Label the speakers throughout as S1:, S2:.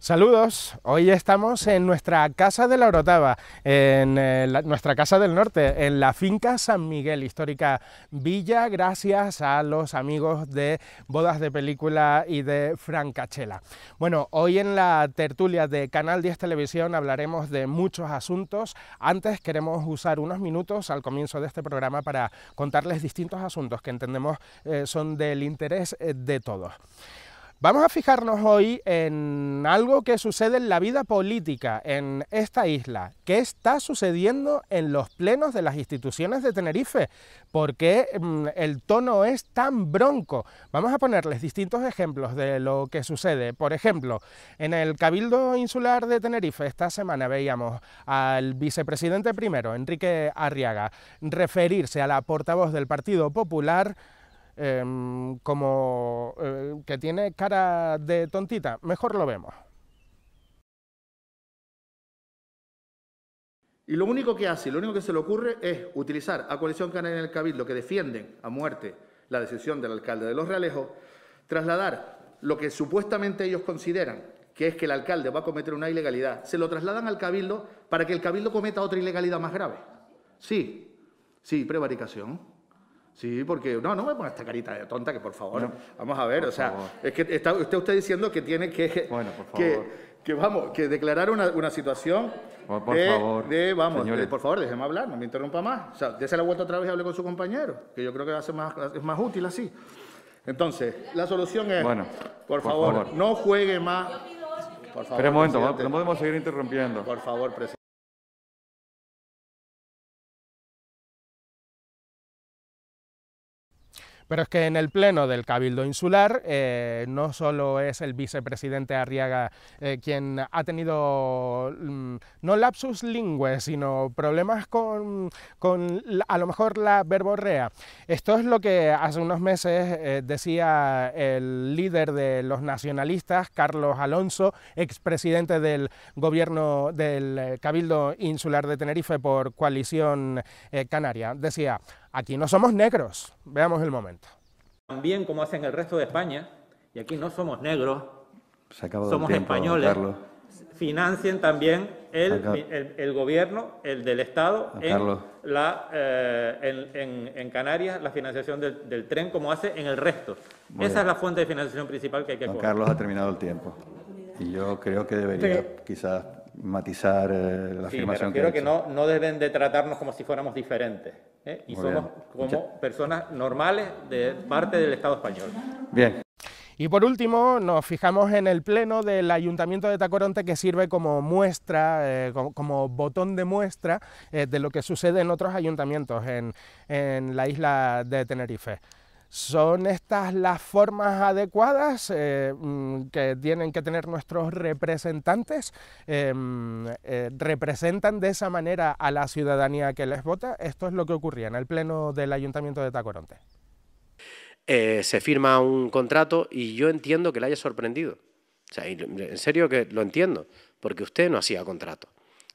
S1: Saludos, hoy estamos en nuestra casa de la Orotava, en eh, nuestra casa del norte, en la finca San Miguel, histórica villa, gracias a los amigos de Bodas de Película y de Francachela. Bueno, hoy en la tertulia de Canal 10 Televisión hablaremos de muchos asuntos. Antes queremos usar unos minutos al comienzo de este programa para contarles distintos asuntos que entendemos eh, son del interés eh, de todos. Vamos a fijarnos hoy en algo que sucede en la vida política en esta isla. ¿Qué está sucediendo en los plenos de las instituciones de Tenerife? ¿Por qué mm, el tono es tan bronco? Vamos a ponerles distintos ejemplos de lo que sucede. Por ejemplo, en el Cabildo Insular de Tenerife esta semana veíamos al vicepresidente primero, Enrique Arriaga, referirse a la portavoz del Partido Popular Em, como eh, que tiene cara de tontita, mejor lo vemos. Y lo único que hace, lo único que se le ocurre es utilizar a Coalición Canaria en el Cabildo, que defienden a muerte la decisión del alcalde de Los Realejos, trasladar lo que supuestamente ellos consideran que es que el alcalde va a cometer una ilegalidad, se lo trasladan al Cabildo para que el Cabildo cometa otra ilegalidad más grave. Sí, sí, prevaricación. Sí, porque no, no me ponga esta carita de tonta que por favor, vamos a ver, o sea, es que está, usted diciendo que tiene que, bueno, que, vamos, que declarar una, una situación
S2: por, favor, de, vamos, por
S1: favor, déjeme hablar, no me interrumpa más, o sea, dése la vuelta otra vez y hable con su compañero, que yo creo que más, es más útil así. Entonces, la solución es, bueno, por, favor, no juegue más.
S3: Por favor, Pero un momento, no podemos seguir interrumpiendo. Por favor, presidente. Pero es que
S1: en el Pleno del Cabildo Insular eh, no solo es el vicepresidente Arriaga eh, quien ha tenido mm, no lapsus lingüe, sino problemas con, a lo mejor la verborrea. Esto es lo que hace unos meses eh, decía el líder de los nacionalistas, Carlos Alonso, expresidente del gobierno del Cabildo Insular de Tenerife por Coalición Canaria. Decía, Aquí no somos negros. Veamos el momento. También como hacen el resto de España, y aquí no somos negros, Se somos españoles, financien también el, gobierno, el del Estado, ah, en, la, eh, en, Canarias, la financiación del, tren, como hace en el resto. Esa es la fuente de financiación principal que hay que Don Carlos
S3: ha terminado el tiempo. Y yo creo que debería quizás matizar eh, la afirmación que, ha que no,
S1: no deben de tratarnos como si fuéramos diferentes. ¿eh? y somos como personas normales de parte del Estado español. Bien. Y por último, nos fijamos en el pleno del Ayuntamiento de Tacoronte que sirve como muestra, eh, como, botón de muestra eh, de lo que sucede en otros ayuntamientos en la isla de Tenerife. ¿Son estas las formas adecuadas eh, mm, que tienen que tener nuestros representantes? Eh, mm, eh, ¿Representan de esa manera a la ciudadanía que les vota? Esto es lo que ocurría en el Pleno del Ayuntamiento de Tacoronte. se firma un contrato y yo entiendo que le haya sorprendido. en serio que lo entiendo, porque usted no hacía contrato.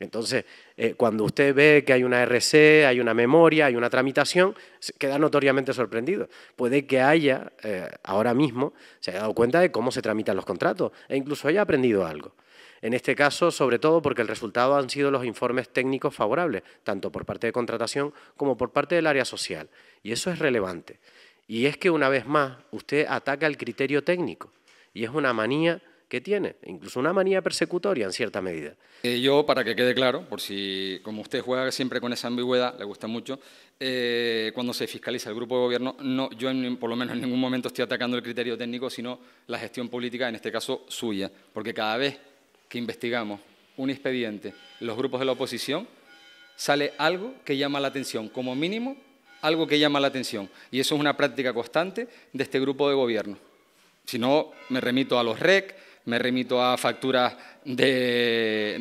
S1: Entonces, eh, cuando usted ve que hay una RC, hay una memoria, hay una tramitación, queda notoriamente sorprendido. Puede que haya, eh, ahora mismo, se haya dado cuenta de cómo se tramitan los contratos e incluso haya aprendido algo. En este caso, sobre todo porque el resultado han sido los informes técnicos favorables, tanto por parte de contratación como por parte del área social. Y eso es relevante. Y es que, una vez más, usted ataca el criterio técnico. Y es una manía que tiene, incluso una manía persecutoria en cierta medida.
S3: Eh, yo, para que quede claro, por si como usted juega siempre con esa ambigüedad, le gusta mucho, eh, cuando se fiscaliza el grupo de gobierno, no, yo por lo menos en ningún momento estoy atacando el criterio técnico, sino la gestión política, en este caso suya, porque cada vez que investigamos un expediente, los grupos de la oposición, sale algo que llama la atención, como mínimo algo que llama la atención. Y eso es una práctica constante de este grupo de gobierno. Si no, me remito a los REC, me remito a facturas de,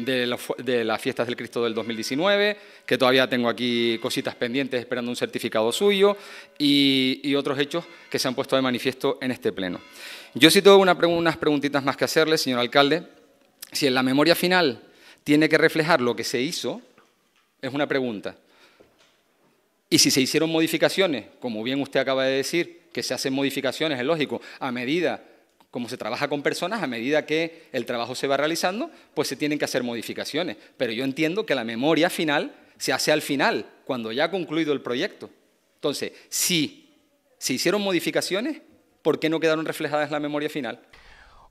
S3: de, las fiestas del Cristo del 2019, que todavía tengo aquí cositas pendientes esperando un certificado suyo, y, otros hechos que se han puesto de manifiesto en este pleno. Yo sí tengo unas preguntitas más que hacerle, señor alcalde. Si en la memoria final tiene que reflejar lo que se hizo, es una pregunta. Y si se hicieron modificaciones, como bien usted acaba de decir, que se hacen modificaciones, es lógico, a medida como se trabaja con personas, a medida que el trabajo se va realizando, pues se tienen que hacer modificaciones. Pero yo entiendo que la memoria final se hace al final, cuando ya ha concluido el proyecto. Entonces, si se hicieron modificaciones, ¿por qué no quedaron reflejadas en la memoria final?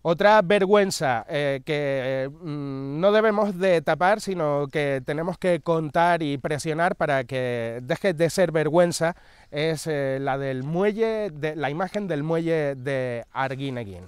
S1: Otra vergüenza eh, que mm, no debemos de tapar, sino que tenemos que contar y presionar para que deje de ser vergüenza, es eh, la del muelle, de, la imagen del muelle de Arguineguín.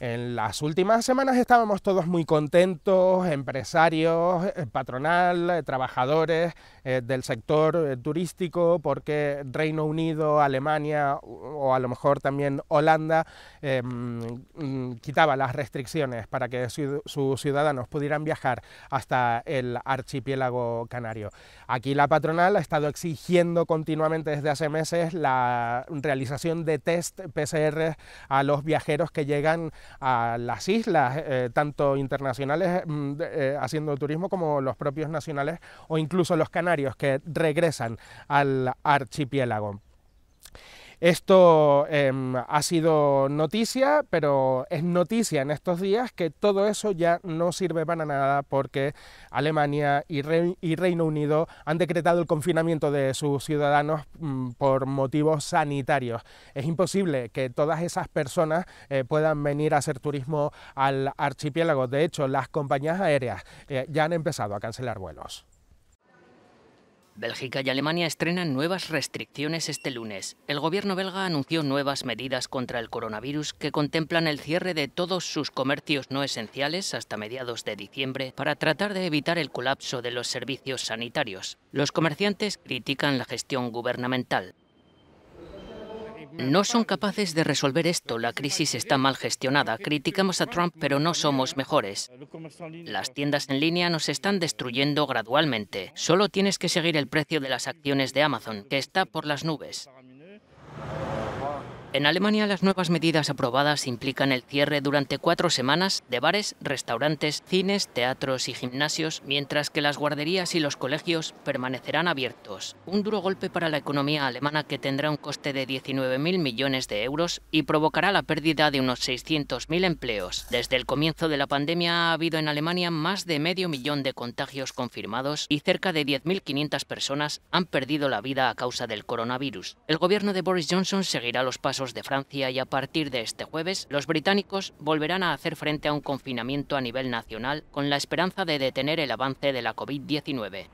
S1: En las últimas semanas estábamos todos muy contentos, empresarios, eh, patronal, eh, trabajadores eh, del sector turístico, porque Reino Unido, Alemania o a lo mejor también Holanda em, mm, quitaba las restricciones para que sus ciudadanos pudieran viajar hasta el archipiélago canario. Aquí la patronal ha estado exigiendo continuamente desde hace meses la realización de test PCR a los viajeros que llegan a las islas, eh, tanto internacionales mm, eh, haciendo turismo como los propios nacionales o incluso los canarios que regresan al archipiélago. Esto em, ha sido noticia, pero es noticia en estos días que todo eso ya no sirve para nada porque Alemania y, Reino Unido han decretado el confinamiento de sus ciudadanos mm, por motivos sanitarios. Es imposible que todas esas personas eh, puedan venir a hacer turismo al archipiélago. De hecho, las compañías aéreas eh, ya han empezado a cancelar vuelos.
S2: Bélgica y Alemania estrenan nuevas restricciones este lunes. El gobierno belga anunció nuevas medidas contra el coronavirus que contemplan el cierre de todos sus comercios no esenciales hasta mediados de diciembre para tratar de evitar el colapso de los servicios sanitarios. Los comerciantes critican la gestión gubernamental. No son capaces de resolver esto. La crisis está mal gestionada. Criticamos a Trump, pero no somos mejores. Las tiendas en línea nos están destruyendo gradualmente. Solo tienes que seguir el precio de las acciones de Amazon, que está por las nubes. En Alemania las nuevas medidas aprobadas implican el cierre durante cuatro semanas de bares, restaurantes, cines, teatros y gimnasios, mientras que las guarderías y los colegios permanecerán abiertos. Un duro golpe para la economía alemana que tendrá un coste de 19.000 millones de euros y provocará la pérdida de unos 600.000 empleos. Desde el comienzo de la pandemia ha habido en Alemania más de medio millón de contagios confirmados y cerca de 10.500 personas han perdido la vida a causa del coronavirus. El gobierno de Boris Johnson seguirá los pasos de Francia y a partir de este jueves, los británicos volverán a hacer frente a un confinamiento a nivel nacional con la esperanza de detener el avance de la COVID-19.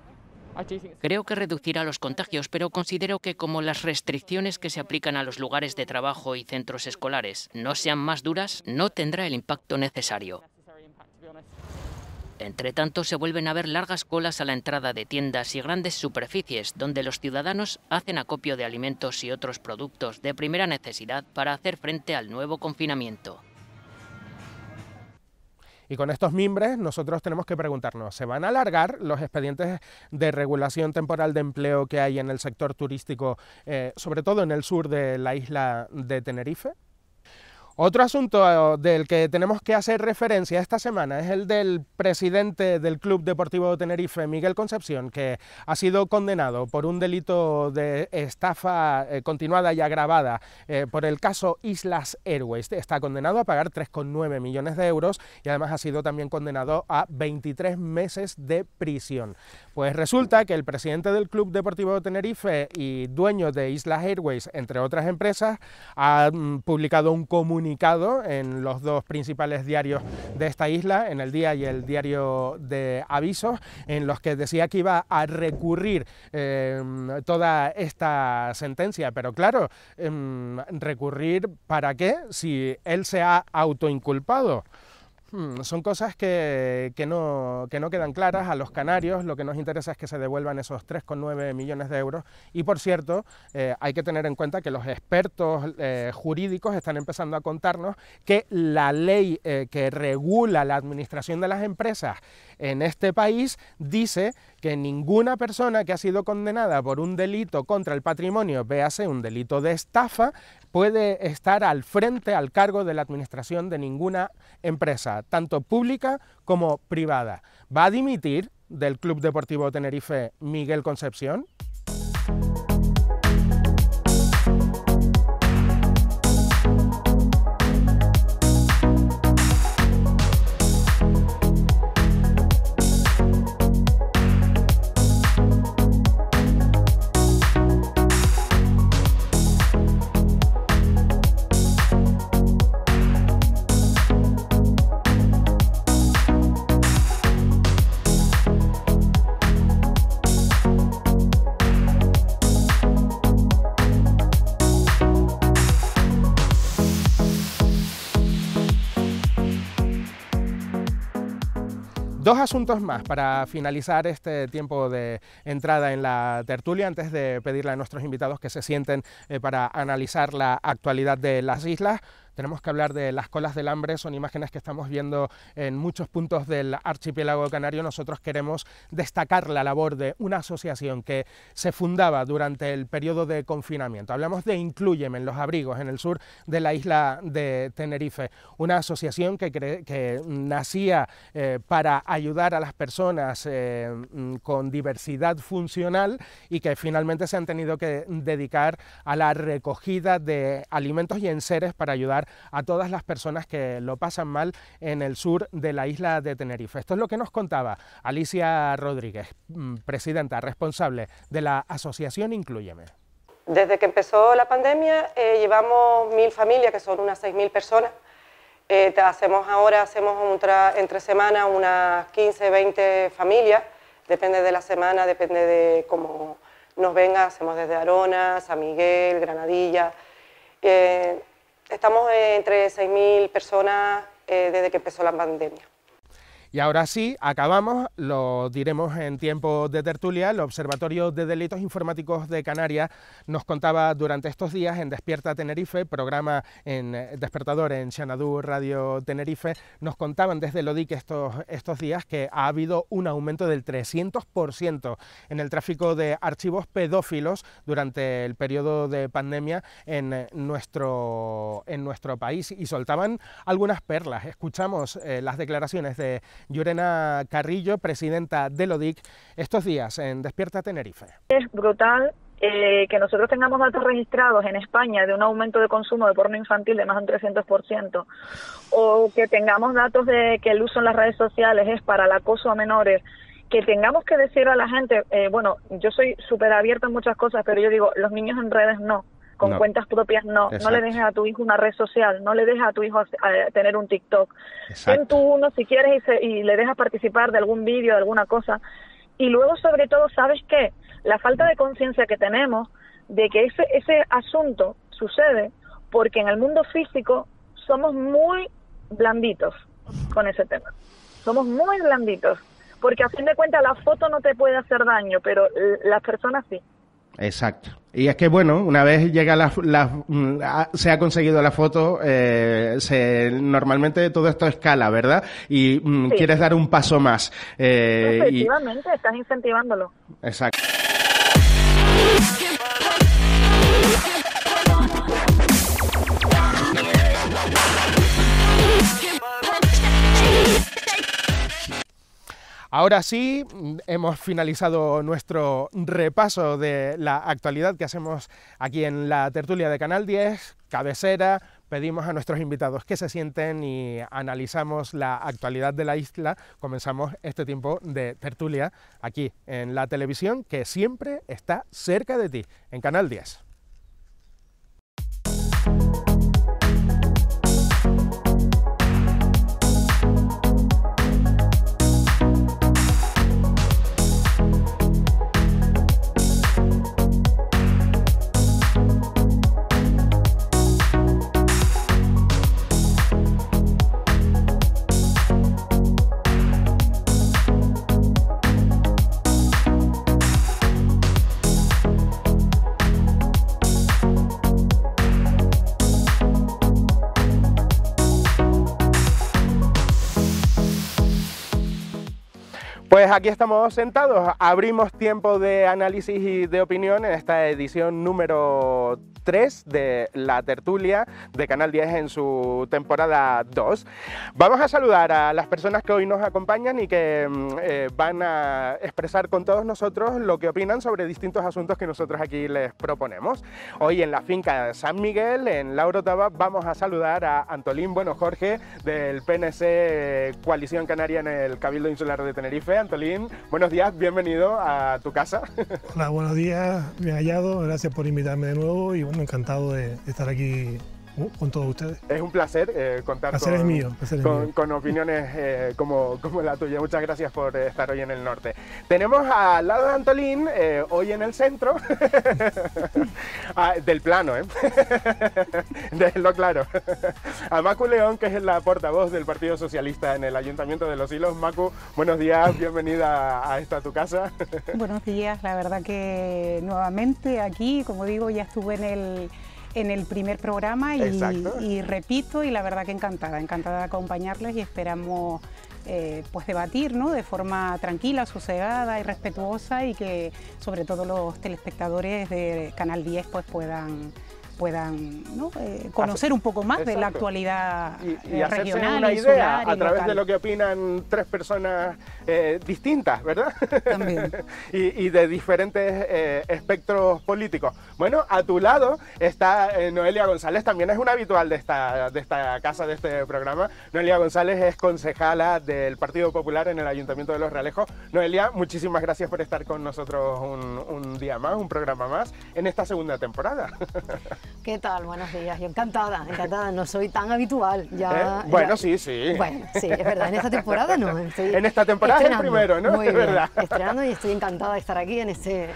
S2: Creo que reducirá los contagios, pero considero que como las restricciones que se aplican a los lugares de trabajo y centros escolares no sean más duras, no tendrá el impacto necesario. Entre tanto, se vuelven a ver largas colas a la entrada de tiendas y grandes superficies, donde los ciudadanos hacen acopio de alimentos y otros productos de primera necesidad para hacer frente al nuevo confinamiento.
S1: Y con estos mimbres nosotros tenemos que preguntarnos, ¿se van a alargar los expedientes de regulación temporal de empleo que hay en el sector turístico, eh, sobre todo en el sur de la isla de Tenerife? Otro asunto eh, del que tenemos que hacer referencia esta semana es el del presidente del Club Deportivo de Tenerife, Miguel Concepción, que ha sido condenado por un delito de estafa eh, continuada y agravada eh, por el caso Islas Airways. Está condenado a pagar 3,9 millones de euros y además ha sido también condenado a 23 meses de prisión. Pues resulta que el presidente del Club Deportivo de Tenerife y dueño de Islas Airways, entre otras empresas, ha publicado un comunicado en los dos principales diarios de esta isla, en el día y el diario de avisos, en los que decía que iba a recurrir em, toda esta sentencia. Pero claro, em, recurrir para qué si él se ha autoinculpado. Hmm, son cosas que, no, quedan claras a los canarios. Lo que nos interesa es que se devuelvan esos 3,9 millones de euros. Y por cierto, eh, hay que tener en cuenta que los expertos eh, jurídicos están empezando a contarnos que la ley eh, que regula la administración de las empresas en este país dice que ninguna persona que ha sido condenada por un delito contra el patrimonio, véase un delito de estafa, puede estar al frente, al cargo de la administración de ninguna empresa, tanto pública como privada. ¿Va a dimitir del Club Deportivo Tenerife Miguel Concepción? Dos asuntos más para finalizar este tiempo de entrada en la tertulia, antes de pedirle a nuestros invitados que se sienten eh, para analizar la actualidad de las islas tenemos que hablar de las colas del hambre, son imágenes que estamos viendo en muchos puntos del archipiélago canario. Nosotros queremos destacar la labor de una asociación que se fundaba durante el periodo de confinamiento. Hablamos de Incluyeme en los abrigos, en el sur de la isla de Tenerife, una asociación que, nacía eh, para ayudar a las personas eh, con diversidad funcional y que finalmente se han tenido que dedicar a la recogida de alimentos y enseres para ayudar a todas las personas que lo pasan mal en el sur de la isla de Tenerife. Esto es lo que nos contaba Alicia Rodríguez, mm, presidenta responsable de la Asociación Incluyeme.
S4: Desde que empezó la pandemia eh, llevamos mil familias, que son unas 6.000 personas. Eh, hacemos ahora, hacemos entre semana unas 15, 20 familias, depende de la semana, depende de cómo nos venga, hacemos desde Arona, San Miguel, Granadilla. Eh, Estamos entre 6.000 personas eh, desde que empezó la pandemia.
S1: Y ahora sí, acabamos, lo diremos en tiempo de tertulia, el Observatorio de Delitos Informáticos de Canarias nos contaba durante estos días en Despierta Tenerife, programa en eh, Despertador en Xanadu Radio Tenerife, nos contaban desde el ODIC estos, estos días que ha habido un aumento del 300% en el tráfico de archivos pedófilos durante el periodo de pandemia en eh, nuestro, en nuestro país y soltaban algunas perlas. Escuchamos eh, las declaraciones de Llorena Carrillo, presidenta de LODIC, estos días en Despierta Tenerife.
S4: Es brutal eh, que nosotros tengamos datos registrados en España de un aumento de consumo de porno infantil de más de un 300%, o que tengamos datos de que el uso en las redes sociales es para el acoso a menores, que tengamos que decir a la gente, eh, bueno, yo soy súper abierta en muchas cosas, pero yo digo, los niños en redes no con cuentas propias no. No le dejes a tu hijo una red social, no le dejes a tu hijo tener un TikTok. Exacto. Ten tú uno si quieres y, le dejas participar de algún vídeo, de alguna cosa.
S2: Y luego, sobre todo, ¿sabes qué? La falta de conciencia que tenemos de que ese, ese asunto sucede porque en el mundo físico somos muy
S4: blanditos con ese tema. Somos muy blanditos. Porque a fin de cuentas
S3: la foto no te puede hacer daño, pero las personas sí.
S1: Exacto. Y es que, bueno, una vez llega la, la mm, se ha conseguido la foto, eh, se, normalmente todo esto escala, ¿verdad? Y mm, quieres dar un paso más. Eh,
S3: Efectivamente, estás incentivándolo.
S1: Exacto. Ahora sí, hemos finalizado nuestro repaso de la actualidad que hacemos aquí en la tertulia de Canal 10, cabecera, pedimos a nuestros invitados que se sienten y analizamos la actualidad de la isla. Comenzamos este tiempo de tertulia aquí en la televisión que siempre está cerca de ti, en Canal 10. Pues aquí estamos sentados, abrimos tiempo de análisis y de opinión en esta edición número 3 de la tertulia de Canal 10 en su temporada 2. Vamos a saludar a las personas que hoy nos acompañan y que mm, eh, van a expresar con todos nosotros lo que opinan sobre distintos asuntos que nosotros aquí les proponemos. Hoy en la finca de San Miguel, en Lauro Taba, vamos a saludar a Antolín Bueno Jorge del PNC eh, Coalición Canaria en el Cabildo Insular de Tenerife. Antolín, buenos días, bienvenido a tu casa. Hola, buenos días, bien hallado, gracias por invitarme de
S2: nuevo y encantado de estar aquí Uh, con todos ustedes.
S1: Es un placer eh, contar placer con, es mío, con, opiniones eh, como, la tuya. Muchas gracias por estar hoy en el norte. Tenemos al lado de Antolín, eh, hoy en el centro, ah, del plano, ¿eh? lo claro. A Macu León, que es la portavoz del Partido Socialista en el Ayuntamiento de Los Hilos. Macu, buenos días, bienvenida a esta tu casa.
S4: buenos días, la verdad que nuevamente aquí, como digo, ya estuve en el en el primer programa y, repito, y la verdad que encantada, encantada de acompañarles y esperamos eh, pues debatir ¿no? de forma tranquila, sosegada y respetuosa y que sobre todo los telespectadores de Canal 10 pues puedan puedan eh, conocer un poco más de la actualidad y, eh, y una idea a través
S1: de lo que opinan tres personas eh, distintas, ¿verdad? También. y, de diferentes espectros políticos. Bueno, a tu lado está Noelia González, también es una habitual de esta, de esta casa, de este programa. Noelia González es concejala del Partido Popular en el Ayuntamiento de Los Realejos. Noelia, muchísimas gracias por estar con nosotros un, un día más, un programa más, en esta segunda temporada.
S4: ¿Qué tal? Buenos días. Yo encantada, encantada. No soy tan habitual. ¿Eh? Ya,
S1: Bueno, sí, sí. Bueno, sí, es verdad. En esta temporada no. en esta temporada es el primero, ¿no? es verdad.
S3: Estrenando y estoy encantada de estar aquí en este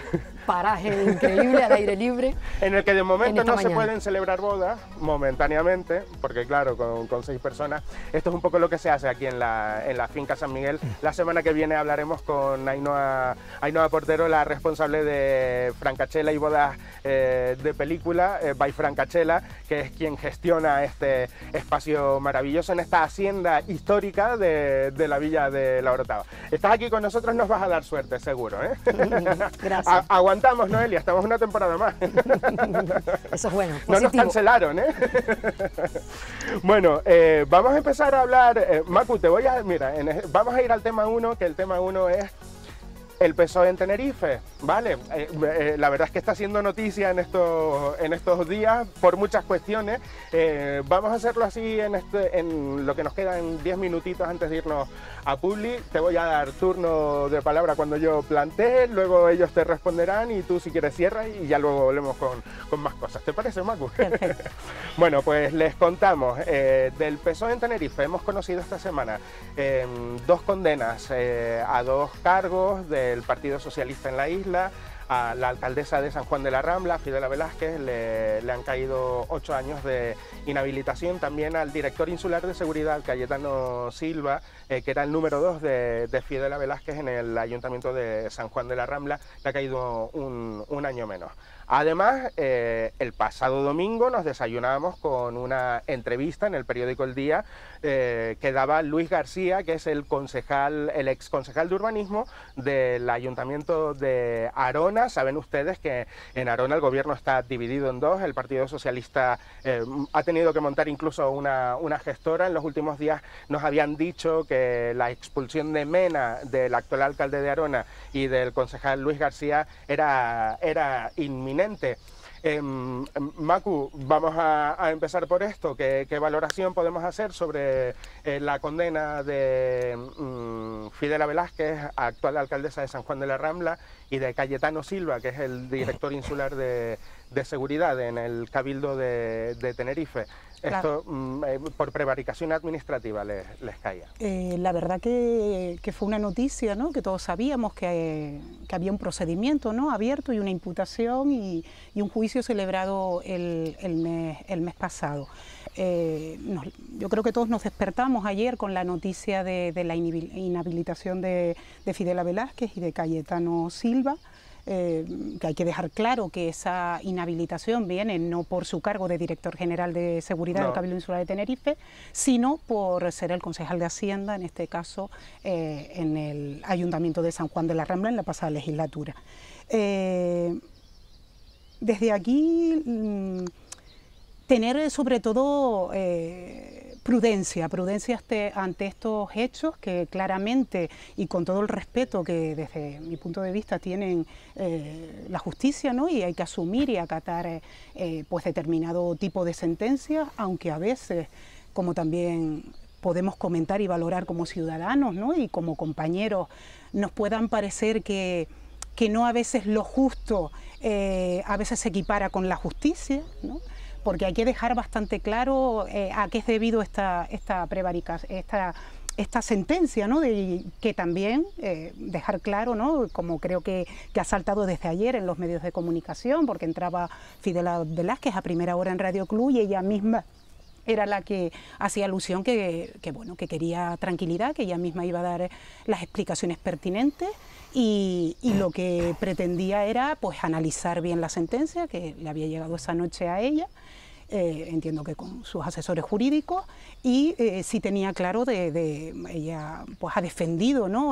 S3: paraje increíble al aire libre. En
S1: el que de momento no se pueden celebrar bodas momentáneamente, porque claro, con, seis personas, esto es un poco lo que se hace aquí en la, en la finca San Miguel. La semana que viene hablaremos con Ainhoa, Ainhoa Portero, la responsable de Francachela y bodas eh, de película. Eh, by Francachela, que es quien gestiona este espacio maravilloso en esta hacienda histórica de, la villa de La Orotava. Estás aquí con nosotros, nos vas a dar suerte, seguro. ¿eh? Gracias. aguantamos, Noelia, estamos una temporada más. Eso es bueno. No nos cancelaron. ¿eh? bueno, eh, vamos a empezar a hablar. Eh, Macu, te voy a. Mira, vamos a ir al tema 1, que el tema uno es el peso e en Tenerife, ¿vale? Eh, eh, la verdad es que está haciendo noticia en estos, en estos días por muchas cuestiones. Eh, vamos a hacerlo así en, este, en lo que nos quedan 10 minutitos antes de irnos a Publi. Te voy a dar turno de palabra cuando yo plantee, luego ellos te responderán y tú si quieres cierras y ya luego volvemos con, más cosas. ¿Te parece, Macu? bueno, pues les contamos. del peso e en Tenerife hemos conocido esta semana dos condenas a dos cargos de del Partido Socialista en la isla, a la alcaldesa de San Juan de la Rambla, Fidela Velázquez, le, han caído ocho años de inhabilitación, también al director insular de seguridad, Cayetano Silva, eh, que era el número dos de, de, Fidela Velázquez en el ayuntamiento de San Juan de la Rambla, le ha caído un año menos. Además, eh, el pasado domingo nos desayunamos con una entrevista en el periódico El Día eh, que daba Luis García, que es el concejal, el ex concejal de urbanismo del Ayuntamiento de Arona. Saben ustedes que en Arona el gobierno está dividido en dos. El Partido Socialista eh, ha tenido que montar incluso una, gestora. En los últimos días nos habían dicho que la expulsión de Mena, del actual alcalde de Arona y del concejal Luis García, era inminente Em, Macu, vamos a, empezar por esto. ¿Qué, valoración podemos hacer sobre eh, la condena de mm, Fidela Velázquez, actual alcaldesa de San Juan de la Rambla, y de Cayetano Silva, que es el director insular de, Seguridad en el Cabildo de Tenerife? Esto mm, eh, por prevaricación administrativa les, caía.
S4: Eh, la verdad que, fue una noticia, ¿no? Que todos sabíamos que, había un procedimiento ¿no? abierto y una imputación y, un juicio celebrado el, mes, pasado. Eh, yo creo que todos nos despertamos ayer con la noticia de, la inhabilitación de, de Fidela Velázquez y de Cayetano Silva. Eh, que hay que dejar claro que esa inhabilitación viene no por su cargo de director general de seguridad del Cabildo Insular de Tenerife, sino por ser el concejal de Hacienda, en este caso eh, en el Ayuntamiento de San Juan de la Rambla en la pasada legislatura. Eh, desde aquí, mm, tener sobre todo prudencia, prudencia ante estos hechos que claramente y con todo el respeto que desde mi punto de vista tienen eh, la justicia, ¿no? Y hay que asumir y acatar eh, eh, pues determinado tipo de sentencias, aunque a veces, como también podemos comentar y valorar como ciudadanos, ¿no? Y como compañeros, nos puedan parecer que que no a veces lo justo a veces se equipara con la justicia, porque hay que dejar bastante claro eh, a qué es debido esta, esta prevaricación, esta esta sentencia, ¿no? De, que también eh, dejar claro, ¿no? Como creo que, ha saltado desde ayer en los medios de comunicación, porque entraba Fidela Velázquez a primera hora en Radio Club y ella misma era la que hacía alusión que, que, bueno que quería tranquilidad, que ella misma iba a dar las explicaciones pertinentes y, y, lo que pretendía era pues analizar bien la sentencia que le había llegado esa noche a ella eh, entiendo que con sus asesores jurídicos, y si eh, sí tenía claro de, ella pues ha defendido ¿no?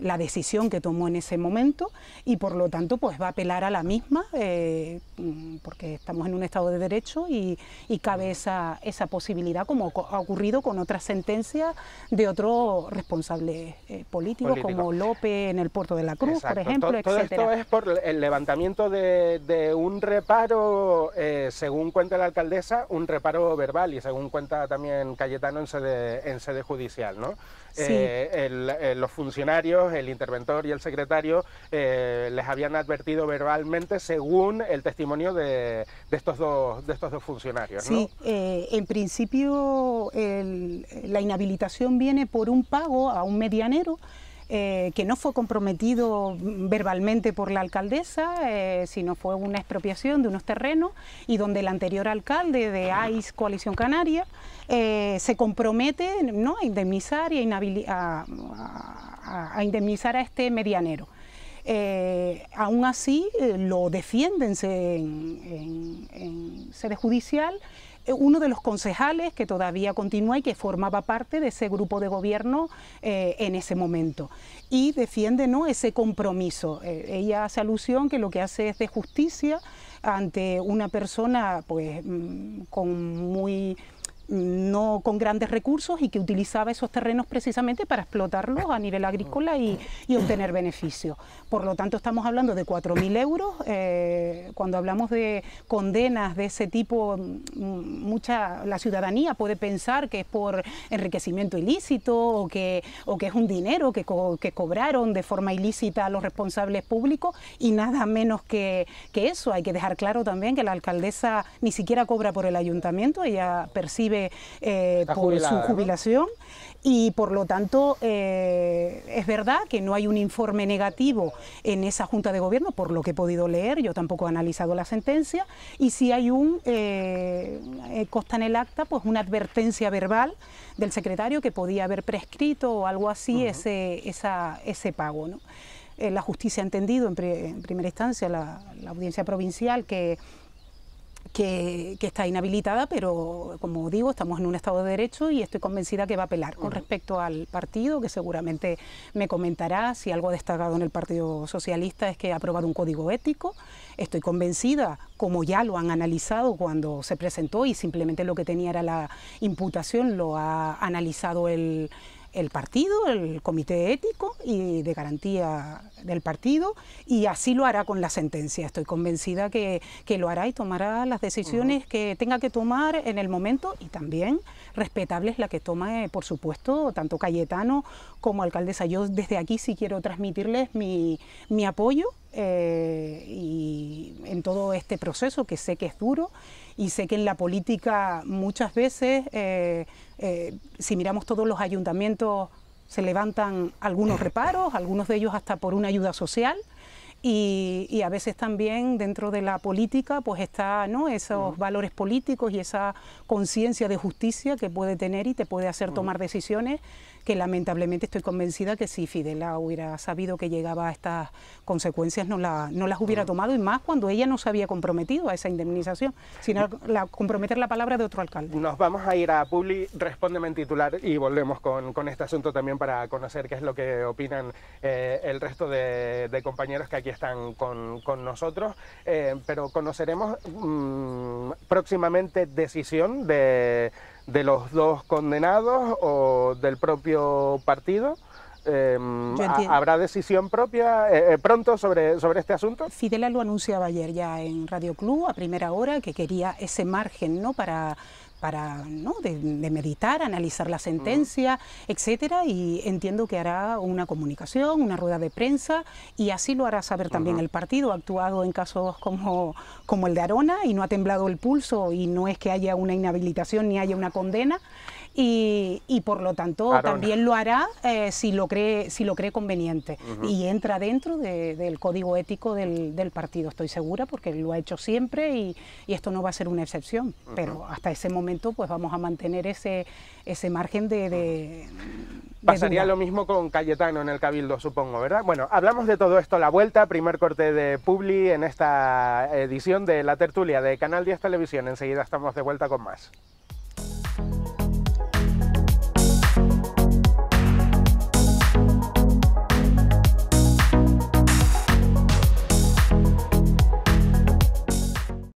S4: la decisión que tomó en ese momento y por lo tanto pues va a apelar a la misma eh, mm, porque estamos en un estado de derecho y, cabe esa, posibilidad como ha ocurrido con otras sentencias de otros responsables políticos Político. como López en el Puerto de la Cruz, por ejemplo, todo, todo esto es
S1: por el levantamiento de, de un reparo según cuenta la alcaldesa un reparo verbal y según cuenta también Cayetano en sede, en sede judicial, ¿no? Eh, eh, los funcionarios, el interventor y el secretario eh, les habían advertido verbalmente según el testimonio de, estos, dos, de estos dos funcionarios. Sí,
S4: en principio la inhabilitación viene por un pago a un medianero eh, que no fue comprometido verbalmente por la alcaldesa, eh, sino fue una expropiación de unos terrenos y donde el anterior alcalde de AIS Coalición Canaria eh, se compromete ¿no? a indemnizar y a, indemnizar a este medianero. aún así lo defienden en, sede judicial eh, uno de los concejales que todavía continúa y que formaba parte de ese grupo de gobierno eh, en ese momento. Y defiende ¿no? ese compromiso. Eh, ella hace alusión que lo que hace es de justicia ante una persona pues, mm, con muy no con grandes recursos y que utilizaba esos terrenos precisamente para explotarlos a nivel agrícola y, obtener beneficios. Por lo tanto, estamos hablando de 4.000 euros. Eh, cuando hablamos de condenas de ese tipo, mm, mucha la ciudadanía puede pensar que es por enriquecimiento ilícito o que, o que es un dinero que, que cobraron de forma ilícita a los responsables públicos y nada menos que, que eso. Hay que dejar claro también que la alcaldesa ni siquiera cobra por el ayuntamiento, ella percibe eh, por su jubilación. Y por lo tanto, eh, es verdad que no hay un informe negativo en esa Junta de Gobierno, por lo que he podido leer, yo tampoco he analizado la sentencia, y si hay un, eh, costa en el acta, pues una advertencia verbal del secretario que podía haber prescrito o algo así ese, ese pago. ¿no? la justicia ha entendido en, primera instancia, la audiencia provincial, que que, está inhabilitada, pero como digo, estamos en un Estado de Derecho y estoy convencida que va a apelar. Con respecto al partido, que seguramente me comentará si algo ha destacado en el Partido Socialista es que ha aprobado un código ético. Estoy convencida, como ya lo han analizado cuando se presentó y simplemente lo que tenía era la imputación, lo ha analizado el el partido, el comité ético y de garantía del partido, y así lo hará con la sentencia. Estoy convencida que, lo hará y tomará las decisiones que tenga que tomar en el momento y también respetables la que toma, por supuesto, tanto Cayetano como alcaldesa. Yo desde aquí sí quiero transmitirles mi, apoyo eh, y en todo este proceso que sé que es duro y sé que en la política muchas veces... Eh, eh, si miramos todos los ayuntamientos, se levantan algunos reparos, algunos de ellos hasta por una ayuda social. Y, a veces también dentro de la política pues está ¿no? esos valores políticos y esa conciencia de justicia que puede tener y te puede hacer tomar decisiones que lamentablemente estoy convencida que si Fidela hubiera sabido que llegaba a estas consecuencias no, la, no las hubiera tomado y más cuando ella no se había comprometido a esa indemnización, sino la, comprometer la palabra de otro alcalde.
S1: Nos vamos a ir a Publi, respóndeme en titular y volvemos con, con este asunto también para conocer qué es lo que opinan eh, el resto de, de compañeros que aquí están con, con nosotros, eh, pero conoceremos mm, próximamente decisión de, los dos condenados o del propio partido. Em, ¿Habrá decisión propia
S4: eh, eh, pronto sobre, sobre este asunto? Fidela lo anunciaba ayer ya en Radio Club a primera hora que quería ese margen ¿no? para para ¿no? de, meditar, analizar la sentencia, etcétera, y entiendo que hará una comunicación, una rueda de prensa, y así lo hará saber también el partido. Ha actuado en casos como, como el de Arona y no ha temblado el pulso, y no es que haya una inhabilitación ni haya una condena y, por lo tanto también lo hará eh, si, lo cree, si lo cree conveniente. Y entra dentro del código ético del, partido, estoy segura, porque lo ha hecho siempre y, esto no va a ser una excepción. Pero hasta ese momento pues vamos a mantener ese, ese margen de, de Pasaría
S1: lo mismo con Cayetano en el Cabildo, supongo, ¿verdad? Bueno, hablamos de todo esto a la vuelta, primer corte de Publi en esta edición de La Tertulia de Canal 10 Televisión. Enseguida estamos de vuelta con más.